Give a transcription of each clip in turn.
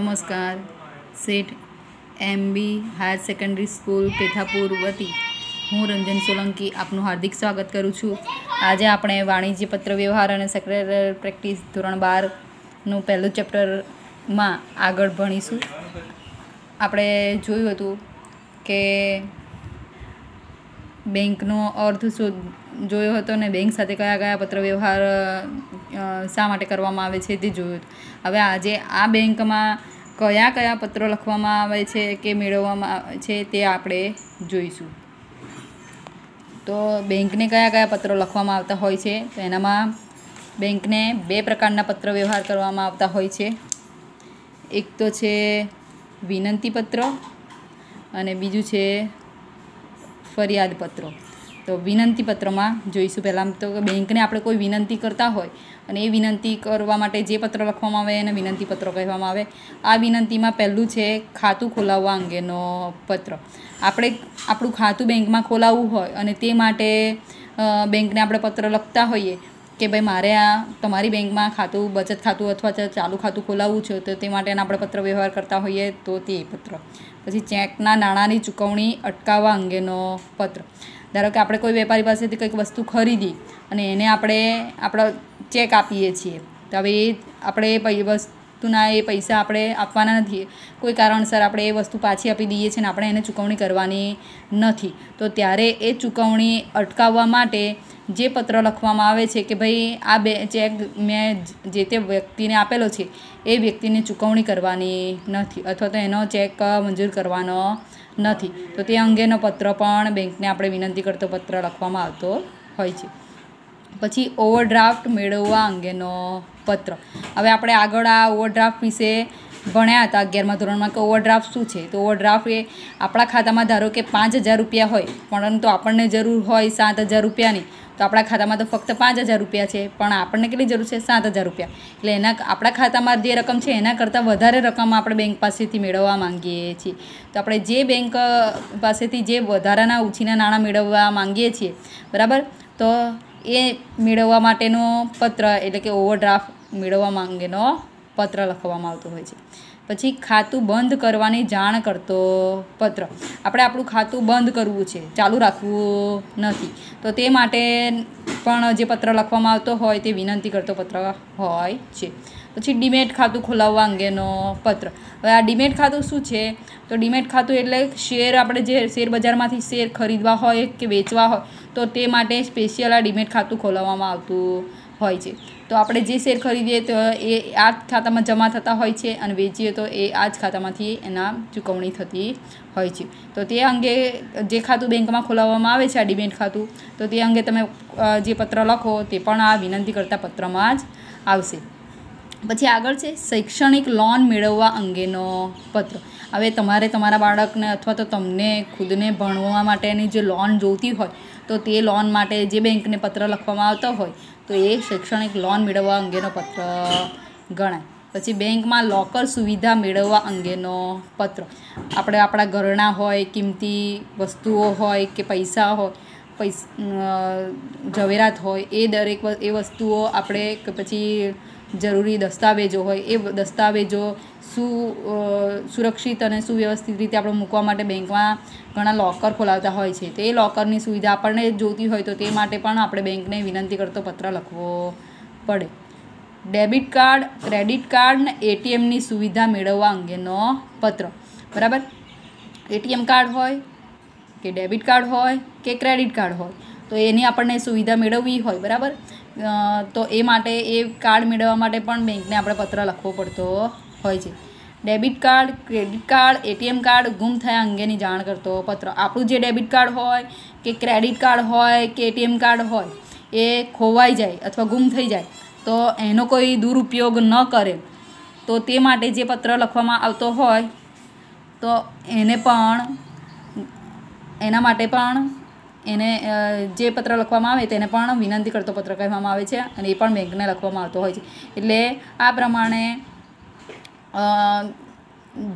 નમસ્કાર Sheth MB higher secondary school Pethapur વતી હું રંજન સોલંકી આપનું હાર્દિક સ્વાગત કરું છું આજે આપણે વાણિજ્ય પત્ર વ્યવહાર અને સેક્રેટર પ્રેક્ટિસ ધોરણ બારનું પહેલું ચેપ્ટરમાં આગળ ભણીશું આપણે જોયું હતું કે બેંકનો અર્થ શું જોયો હતો ને બેંક સાથે કયા કયા પત્રવ્યવહાર શા માટે કરવામાં આવે છે તે જોયું હવે આજે આ બેંકમાં કયા કયા પત્રો લખવામાં આવે છે કે મેળવવામાં આવે છે તે આપણે જોઈશું તો બેંકને કયા કયા પત્રો લખવામાં આવતા હોય છે તો એનામાં બેંકને બે પ્રકારના પત્ર વ્યવહાર કરવામાં આવતા હોય છે એક તો છે વિનંતી પત્ર અને બીજું છે ફરિયાદ પત્રો તો વિનંતી પત્રમાં જોઈશું પહેલાં તો બેંકને આપણે કોઈ વિનંતી કરતા હોય અને એ વિનંતી કરવા માટે જે પત્ર લખવામાં આવે એને વિનંતી પત્ર કહેવામાં આવે આ વિનંતીમાં પહેલું છે ખાતું ખોલાવવા અંગેનો પત્ર આપણે આપણું ખાતું બેંકમાં ખોલાવવું હોય અને તે માટે બેંકને આપણે પત્ર લખતા હોઈએ કે ભાઈ મારે આ તમારી બેંકમાં ખાતું બચત ખાતું અથવા ચાલુ ખાતું ખોલાવવું છે તો તે માટેના આપણે પત્ર વ્યવહાર કરતા હોઈએ તો તે પત્ર પછી ચેકના નાણાંની ચૂકવણી અટકાવવા અંગેનો પત્ર ધારો કે આપણે કોઈ વેપારી પાસેથી કંઈક વસ્તુ ખરીદી અને એને આપણે આપણા ચેક આપીએ છીએ તો હવે એ આપણે વસ્તુના એ પૈસા આપણે આપવાના નથી કોઈ કારણસર આપણે એ વસ્તુ પાછી આપી દઈએ છીએ અને આપણે એને ચૂકવણી કરવાની નથી તો ત્યારે એ ચૂકવણી અટકાવવા માટે જે પત્ર લખવામાં આવે છે કે ભાઈ આ બે ચેક મેં જે તે વ્યક્તિને આપેલો છે એ વ્યક્તિને ચૂકવણી કરવાની નથી અથવા તો એનો ચેક મંજૂર કરવાનો નથી તો તે અંગેનો પત્ર પણ બેંકને આપણે વિનંતી કરતો પત્ર લખવામાં આવતો હોય છે પછી ઓવરડ્રાફ્ટ મેળવવા અંગેનો પત્ર હવે આપણે આગળ આ ઓવરડ્રાફ્ટ વિશે ભણ્યા હતા અગિયારમાં ધોરણમાં કે ઓવરડ્રાફ્ટ શું છે તો ઓવરડ્રાફ્ટ એ આપણા ખાતામાં ધારો કે પાંચ હજાર રૂપિયા હોય પરંતુ આપણને જરૂર હોય સાત હજાર રૂપિયાની તો આપણા ખાતામાં તો ફક્ત પાંચ હજાર રૂપિયા છે પણ આપણને કેટલી જરૂર છે સાત હજાર રૂપિયા એટલે એના આપણા ખાતામાં જે રકમ છે એના કરતાં વધારે રકમ આપણે બેંક પાસેથી મેળવવા માંગીએ છીએ તો આપણે જે બેંક પાસેથી જે વધારાના ઉછીના નાણાં મેળવવા માંગીએ છીએ બરાબર તો એ મેળવવા માટેનો પત્ર એટલે કે ઓવરડ્રાફ્ટ મેળવવા માંગેનો પત્ર લખવામાં આવતો હોય છે પછી ખાતું બંધ કરવાની જાણ કરતો પત્ર આપણે આપણું ખાતું બંધ કરવું છે ચાલુ રાખવું નથી તો તે માટે પણ જે પત્ર લખવામાં આવતો હોય તે વિનંતી કરતો પત્ર હોય છે પછી ડીમેટ ખાતું ખોલાવવા અંગેનો પત્ર હવે આ ડીમેટ ખાતું શું છે તો ડીમેટ ખાતું એટલે શેર આપણે જે શેર બજારમાંથી શેર ખરીદવા હોય કે વેચવા હોય તો તે માટે સ્પેશિયલ આ ડીમેટ ખાતું ખોલાવવામાં આવતું હોય છે તો આપણે જે શેર ખરીદીએ તો એ આ ખાતામાં જમા થતા હોય છે અને વેચીએ તો એ આ જ ખાતામાંથી એના ચૂકવણી થતી હોય છે તો તે અંગે જે ખાતું બેંકમાં ખોલાવવામાં આવે છે આ ડિમેન્ટ ખાતું તો તે અંગે તમે જે પત્ર લખો તે પણ આ વિનંતી કરતા પત્રમાં જ આવશે પછી આગળ છે શૈક્ષણિક લોન મેળવવા અંગેનો પત્ર હવે તમારે તમારા બાળકને અથવા તો તમને ખુદને ભણવા માટેની જે લોન જોઈતી હોય તો તે લોન માટે જે બેંકને પત્ર લખવામાં આવતો હોય તો એ શૈક્ષણિક લોન મેળવવા અંગેનો પત્ર ગણાય પછી બેંકમાં લોકર સુવિધા મેળવવા અંગેનો પત્ર આપણે આપણા ઘરના હોય કિંમતી વસ્તુઓ હોય કે પૈસા હોય પૈસા ઝવેરાત હોય એ દરેક એ વસ્તુઓ આપણે કે પછી જરૂરી દસ્તાવેજો હોય એ દસ્તાવેજો સુ સુરક્ષિત અને સુવ્યવસ્થિત રીતે આપણે મૂકવા માટે બેંકમાં ઘણા લોકર ખોલાવતા હોય છે તે લોકરની સુવિધા આપણને જોતી હોય તો તે માટે પણ આપણે બેંકને વિનંતી કરતો પત્ર લખવો પડે ડેબિટ કાર્ડ ક્રેડિટ કાર્ડ ને એટીએમની સુવિધા મેળવવા અંગેનો પત્ર બરાબર એટીએમ કાર્ડ હોય કે ડેબિટ કાર્ડ હોય કે ક્રેડિટ કાર્ડ હોય તો એની આપણને સુવિધા મેળવવી હોય બરાબર તો એ માટે એ કાર્ડ મેળવવા માટે પણ બેંકને આપણે પત્ર લખવો પડતો હોય છે debit card credit card ATM card ગુમ થયા અંગેની જાણ કરતો પત્ર આપણું જે ડેબિટ કાર્ડ હોય કે ક્રેડિટ કાર્ડ હોય કે એટીએમ કાર્ડ હોય એ ખોવાઈ જાય અથવા ગુમ થઈ જાય તો એનો કોઈ દુરુપયોગ ન કરે તો તે માટે જે પત્ર લખવામાં આવતો હોય તો એને પણ એના માટે પણ એને જે પત્ર લખવામાં આવે તેને પણ વિનંતી કરતો પત્ર કહેવામાં આવે છે અને એ પણ બેંકને લખવામાં આવતો હોય છે એટલે આ પ્રમાણે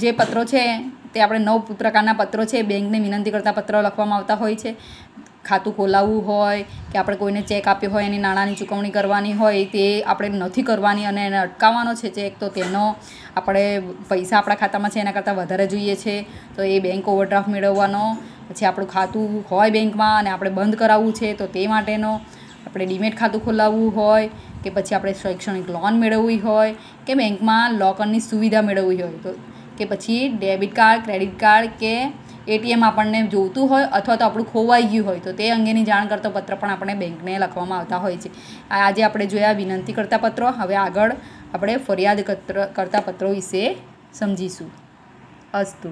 જે પત્રો છે તે આપણે નવ પ્રકારના પત્રો છે બેંકને વિનંતી કરતા પત્રો લખવામાં આવતા હોય છે ખાતું ખોલાવવું હોય કે આપણે કોઈને ચેક આપ્યો હોય એની નાણાંની ચૂકવણી કરવાની હોય તે આપણે નથી કરવાની અને એને અટકાવવાનો છે ચેક તો તેનો આપણે પૈસા આપણા ખાતામાં છે એના કરતાં વધારે જોઈએ છે તો એ બેંક ઓવરડ્રાફ્ટ મેળવવાનો પછી આપણું ખાતું હોય બેંકમાં અને આપણે બંધ કરાવવું છે તો તે માટેનો આપણે ડીમેટ ખાતું ખોલાવવું હોય કે પછી આપણે શૈક્ષણિક લોન મેળવવી હોય કે બેંકમાં લોકરની સુવિધા મેળવવી હોય તો કે પછી ડેબિટ કાર્ડ ક્રેડિટ કાર્ડ કે એટીએમ આપણને જોઈતું હોય અથવા તો આપણું ખોવાઈ ગયું હોય તો તે અંગેની જાણ કરતો પત્ર પણ આપણે બેંકને લખવામાં આવતા હોય છે આજે આપણે જોયા વિનંતી કરતા પત્રો હવે આગળ આપણે ફરિયાદ કરતા પત્રો વિશે સમજીશું અસ્તુ